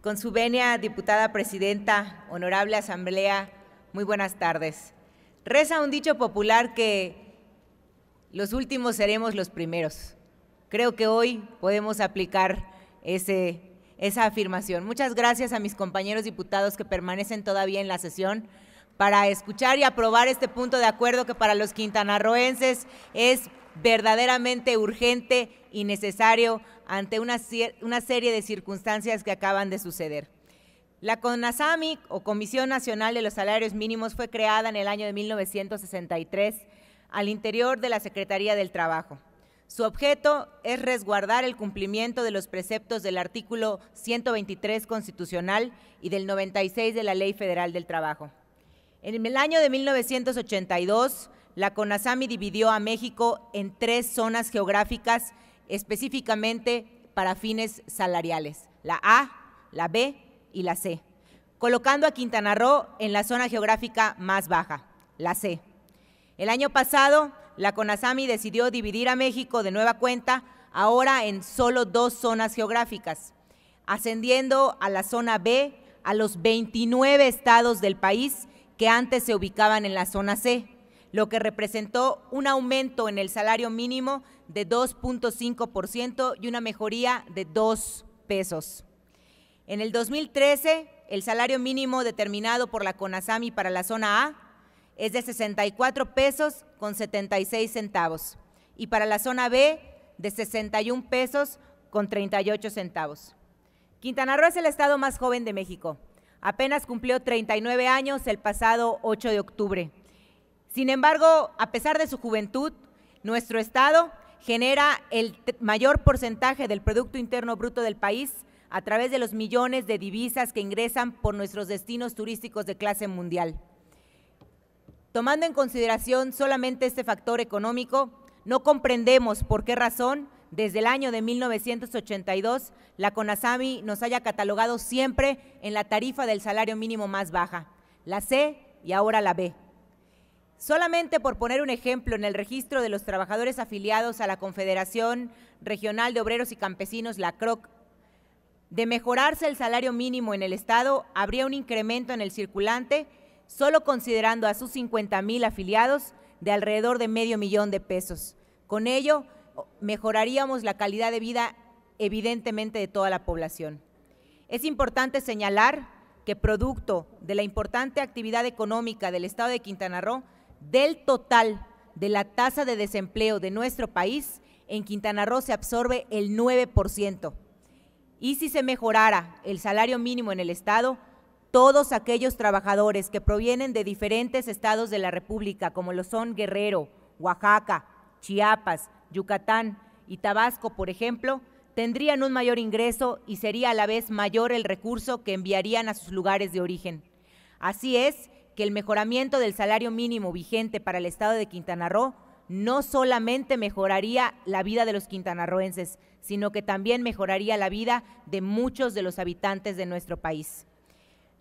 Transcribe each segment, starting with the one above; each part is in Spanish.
Con su venia, diputada presidenta, honorable asamblea, muy buenas tardes. Reza un dicho popular que los últimos seremos los primeros. Creo que hoy podemos aplicar ese, esa afirmación. Muchas gracias a mis compañeros diputados que permanecen todavía en la sesión para escuchar y aprobar este punto de acuerdo que para los quintanarroenses es verdaderamente urgente y necesario ante una, una serie de circunstancias que acaban de suceder. La CONASAMI, o Comisión Nacional de los Salarios Mínimos, fue creada en el año de 1963 al interior de la Secretaría del Trabajo. Su objeto es resguardar el cumplimiento de los preceptos del artículo 123 constitucional y del 96 de la Ley Federal del Trabajo. En el año de 1982, la CONASAMI dividió a México en tres zonas geográficas específicamente para fines salariales, la A, la B y la C, colocando a Quintana Roo en la zona geográfica más baja, la C. El año pasado, la CONASAMI decidió dividir a México de nueva cuenta ahora en solo dos zonas geográficas, ascendiendo a la zona B a los 29 estados del país que antes se ubicaban en la zona C lo que representó un aumento en el salario mínimo de 2.5% y una mejoría de 2 pesos. En el 2013, el salario mínimo determinado por la CONASAMI para la zona A es de 64 pesos con 76 centavos y para la zona B de 61 pesos con 38 centavos. Quintana Roo es el estado más joven de México. Apenas cumplió 39 años el pasado 8 de octubre. Sin embargo, a pesar de su juventud, nuestro Estado genera el mayor porcentaje del Producto Interno Bruto del país a través de los millones de divisas que ingresan por nuestros destinos turísticos de clase mundial. Tomando en consideración solamente este factor económico, no comprendemos por qué razón desde el año de 1982 la CONASAMI nos haya catalogado siempre en la tarifa del salario mínimo más baja, la C y ahora la B. Solamente por poner un ejemplo, en el registro de los trabajadores afiliados a la Confederación Regional de Obreros y Campesinos, la CROC, de mejorarse el salario mínimo en el Estado, habría un incremento en el circulante, solo considerando a sus 50 mil afiliados, de alrededor de medio millón de pesos. Con ello, mejoraríamos la calidad de vida, evidentemente, de toda la población. Es importante señalar que producto de la importante actividad económica del Estado de Quintana Roo, del total de la tasa de desempleo de nuestro país, en Quintana Roo se absorbe el 9%. Y si se mejorara el salario mínimo en el Estado, todos aquellos trabajadores que provienen de diferentes estados de la República, como lo son Guerrero, Oaxaca, Chiapas, Yucatán y Tabasco, por ejemplo, tendrían un mayor ingreso y sería a la vez mayor el recurso que enviarían a sus lugares de origen. Así es que el mejoramiento del salario mínimo vigente para el estado de Quintana Roo no solamente mejoraría la vida de los quintanarroenses, sino que también mejoraría la vida de muchos de los habitantes de nuestro país.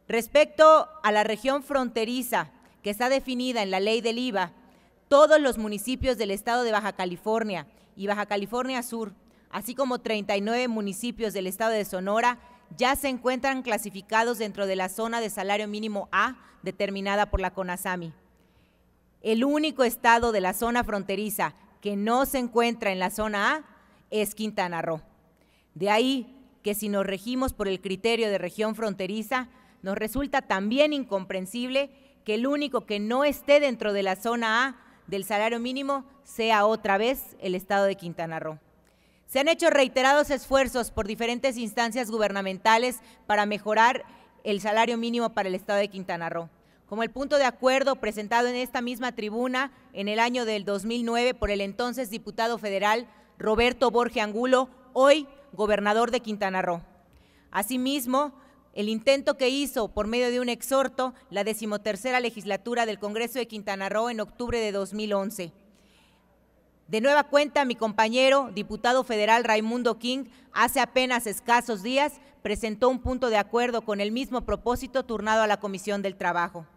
Respecto a la región fronteriza que está definida en la ley del IVA, todos los municipios del estado de Baja California y Baja California Sur, así como 39 municipios del estado de Sonora, ya se encuentran clasificados dentro de la zona de salario mínimo A determinada por la CONASAMI. El único estado de la zona fronteriza que no se encuentra en la zona A es Quintana Roo. De ahí que si nos regimos por el criterio de región fronteriza, nos resulta también incomprensible que el único que no esté dentro de la zona A del salario mínimo sea otra vez el estado de Quintana Roo. Se han hecho reiterados esfuerzos por diferentes instancias gubernamentales para mejorar el salario mínimo para el Estado de Quintana Roo, como el punto de acuerdo presentado en esta misma tribuna en el año del 2009 por el entonces diputado federal Roberto Borge Angulo, hoy gobernador de Quintana Roo. Asimismo, el intento que hizo por medio de un exhorto la decimotercera legislatura del Congreso de Quintana Roo en octubre de 2011 de nueva cuenta, mi compañero, diputado federal Raimundo King, hace apenas escasos días presentó un punto de acuerdo con el mismo propósito turnado a la Comisión del Trabajo.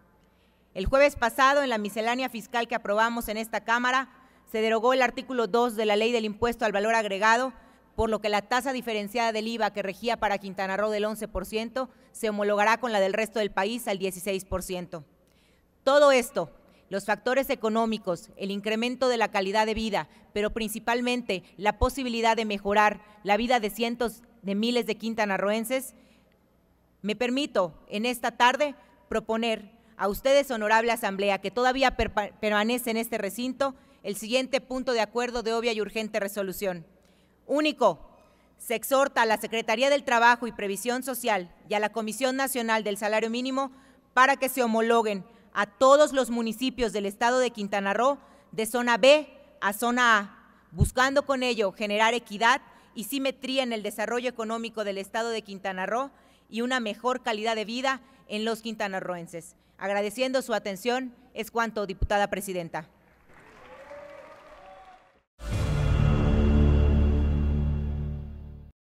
El jueves pasado, en la miscelánea fiscal que aprobamos en esta Cámara, se derogó el artículo 2 de la Ley del Impuesto al Valor Agregado, por lo que la tasa diferenciada del IVA que regía para Quintana Roo del 11% se homologará con la del resto del país al 16%. Todo esto los factores económicos, el incremento de la calidad de vida, pero principalmente la posibilidad de mejorar la vida de cientos de miles de quintanarroenses, me permito en esta tarde proponer a ustedes, honorable Asamblea, que todavía permanece en este recinto, el siguiente punto de acuerdo de obvia y urgente resolución. Único, se exhorta a la Secretaría del Trabajo y Previsión Social y a la Comisión Nacional del Salario Mínimo para que se homologuen a todos los municipios del estado de Quintana Roo de zona B a zona A, buscando con ello generar equidad y simetría en el desarrollo económico del estado de Quintana Roo y una mejor calidad de vida en los quintanarroenses. Agradeciendo su atención, es cuanto, diputada presidenta.